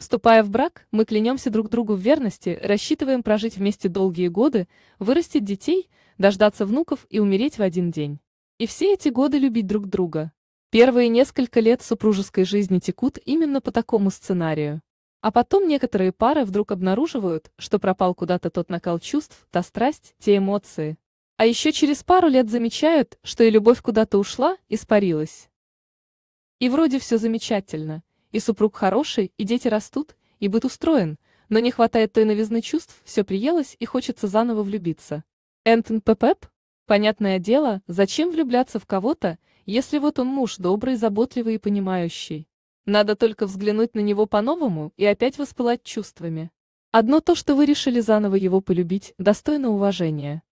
Вступая в брак, мы клянемся друг другу в верности, рассчитываем прожить вместе долгие годы, вырастить детей, дождаться внуков и умереть в один день. И все эти годы любить друг друга. Первые несколько лет супружеской жизни текут именно по такому сценарию. А потом некоторые пары вдруг обнаруживают, что пропал куда-то тот накал чувств, та страсть, те эмоции. А еще через пару лет замечают, что и любовь куда-то ушла, испарилась. И вроде все замечательно – и супруг хороший, и дети растут, и быт устроен, но не хватает той новизны чувств, все приелось и хочется заново влюбиться. Энтон Пепеп? Понятное дело, зачем влюбляться в кого-то, если вот он муж добрый, заботливый и понимающий. Надо только взглянуть на него по-новому и опять воспылать чувствами. Одно то, что вы решили заново его полюбить, достойно уважения.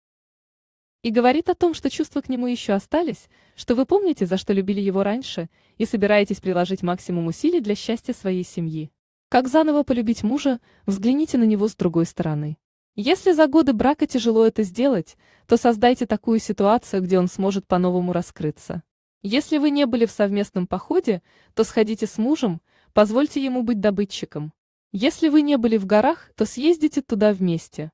И говорит о том, что чувства к нему еще остались, что вы помните, за что любили его раньше, и собираетесь приложить максимум усилий для счастья своей семьи. Как заново полюбить мужа, взгляните на него с другой стороны. Если за годы брака тяжело это сделать, то создайте такую ситуацию, где он сможет по-новому раскрыться. Если вы не были в совместном походе, то сходите с мужем, позвольте ему быть добытчиком. Если вы не были в горах, то съездите туда вместе.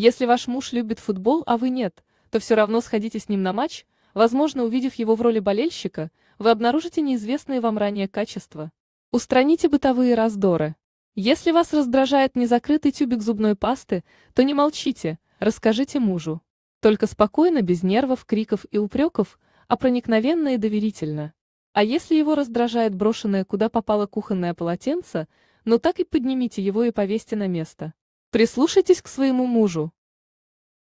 Если ваш муж любит футбол, а вы нет, то все равно сходите с ним на матч, возможно, увидев его в роли болельщика, вы обнаружите неизвестные вам ранее качества. Устраните бытовые раздоры. Если вас раздражает незакрытый тюбик зубной пасты, то не молчите, расскажите мужу. Только спокойно, без нервов, криков и упреков, а проникновенно и доверительно. А если его раздражает брошенное куда попало кухонное полотенце, ну так и поднимите его и повесьте на место. Прислушайтесь к своему мужу.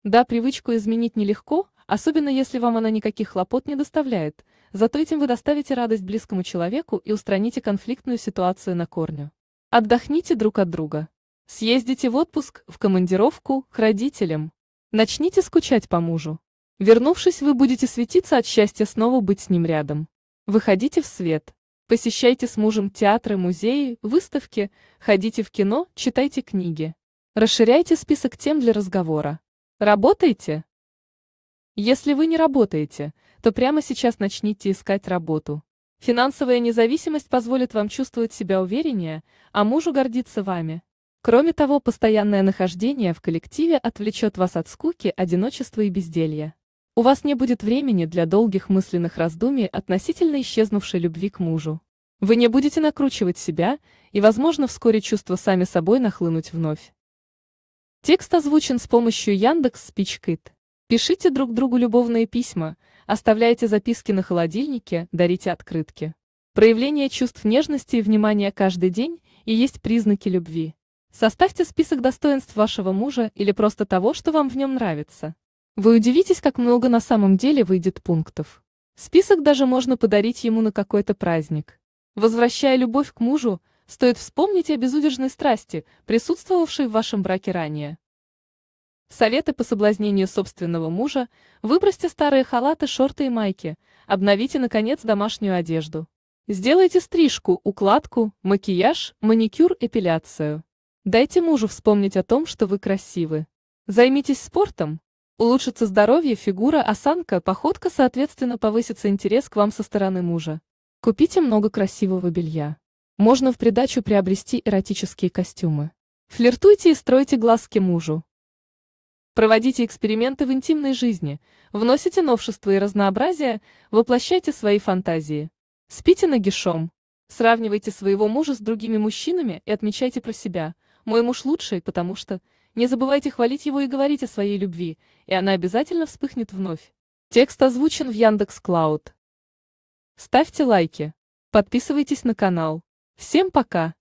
Да, привычку изменить нелегко, особенно если вам она никаких хлопот не доставляет, зато этим вы доставите радость близкому человеку и устраните конфликтную ситуацию на корню. Отдохните друг от друга. Съездите в отпуск, в командировку, к родителям. Начните скучать по мужу. Вернувшись, вы будете светиться от счастья снова быть с ним рядом. Выходите в свет. Посещайте с мужем театры, музеи, выставки, ходите в кино, читайте книги. Расширяйте список тем для разговора. Работаете? Если вы не работаете, то прямо сейчас начните искать работу. Финансовая независимость позволит вам чувствовать себя увереннее, а мужу гордиться вами. Кроме того, постоянное нахождение в коллективе отвлечет вас от скуки, одиночества и безделья. У вас не будет времени для долгих мысленных раздумий относительно исчезнувшей любви к мужу. Вы не будете накручивать себя, и, возможно, вскоре чувства сами собой нахлынуть вновь. Текст озвучен с помощью Яндекс Спичкит. Пишите друг другу любовные письма, оставляйте записки на холодильнике, дарите открытки. Проявление чувств нежности и внимания каждый день и есть признаки любви. Составьте список достоинств вашего мужа или просто того, что вам в нем нравится. Вы удивитесь, как много на самом деле выйдет пунктов. Список даже можно подарить ему на какой-то праздник. Возвращая любовь к мужу, стоит вспомнить о безудержной страсти, присутствовавшей в вашем браке ранее. Советы по соблазнению собственного мужа, выбросьте старые халаты, шорты и майки, обновите, наконец, домашнюю одежду. Сделайте стрижку, укладку, макияж, маникюр, эпиляцию. Дайте мужу вспомнить о том, что вы красивы. Займитесь спортом. Улучшится здоровье, фигура, осанка, походка, соответственно, повысится интерес к вам со стороны мужа. Купите много красивого белья. Можно в придачу приобрести эротические костюмы. Флиртуйте и стройте глазки мужу. Проводите эксперименты в интимной жизни, вносите новшества и разнообразие, воплощайте свои фантазии. Спите нагишом. Сравнивайте своего мужа с другими мужчинами и отмечайте про себя. Мой муж лучший, потому что... Не забывайте хвалить его и говорить о своей любви, и она обязательно вспыхнет вновь. Текст озвучен в Яндекс.Клауд. Ставьте лайки. Подписывайтесь на канал. Всем пока!